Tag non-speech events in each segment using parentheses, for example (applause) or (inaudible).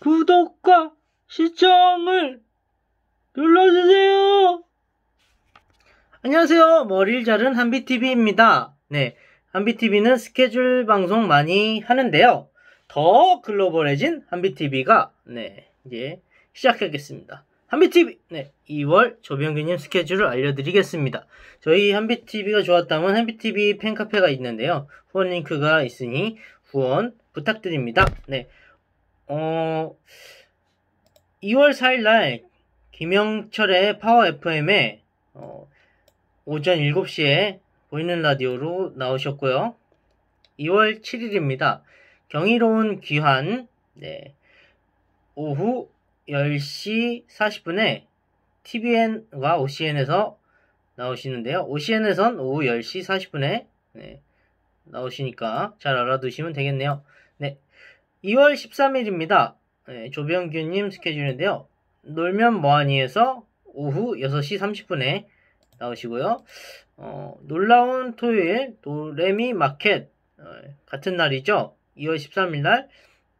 구독과 시청을 눌러주세요. 안녕하세요. 머리를 자른 한비TV입니다. 네, 한비TV는 스케줄 방송 많이 하는데요. 더 글로벌해진 한비TV가 네, 이제 시작하겠습니다. 한비TV 네 2월 조병규님 스케줄을 알려드리겠습니다. 저희 한비TV가 좋았다면 한비TV 팬카페가 있는데요. 후원 링크가 있으니 후원 부탁드립니다. 네 어, 2월 4일 날 김영철의 파워 FM에 어, 오전 7시에 보이는 라디오로 나오셨고요. 2월 7일입니다. 경이로운 귀환 네. 오후 10시 40분에 TVN과 OCN에서 나오시는데요. OCN에선 오후 10시 40분에 네, 나오시니까 잘 알아두시면 되겠네요. 네. 2월 13일입니다. 네, 예, 조병규님 스케줄인데요. 놀면 뭐하니에서 오후 6시 30분에 나오시고요. 어, 놀라운 토요일 도레미 마켓 어, 같은 날이죠. 2월 13일 날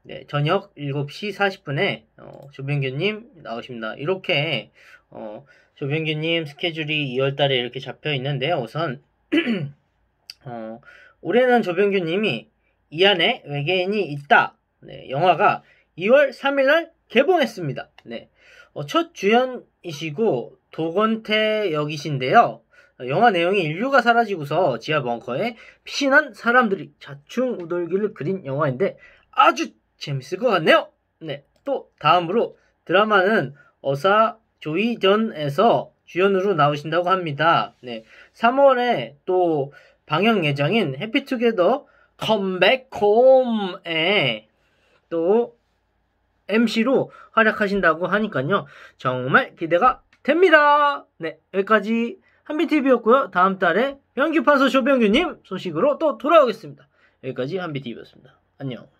네, 저녁 7시 40분에 어, 조병규님 나오십니다. 이렇게 어, 조병규님 스케줄이 2월달에 이렇게 잡혀 있는데요. 우선 (clears throat) 어, 올해는 조병규님이 이 안에 외계인이 있다 네, 영화가 2월 3일날 개봉했습니다. 네, 어, 첫 주연이시고 도건태 역이신데요. 어, 영화 내용이 인류가 사라지고서 지하 벙커에 피신한 사람들이 자충우돌기를 그린 영화인데 아주 재밌을 것 같네요. 네, 또 다음으로 드라마는 어사 조이전에서 주연으로 나오신다고 합니다. 네, 3월에 또 방영 예정인 해피투게더 컴백홈에 또 MC로 활약하신다고 하니까요. 정말 기대가 됩니다. 네, 여기까지 한비TV였고요. 다음 달에 연기판서쇼병규님 소식으로 또 돌아오겠습니다. 여기까지 한비TV였습니다. 안녕.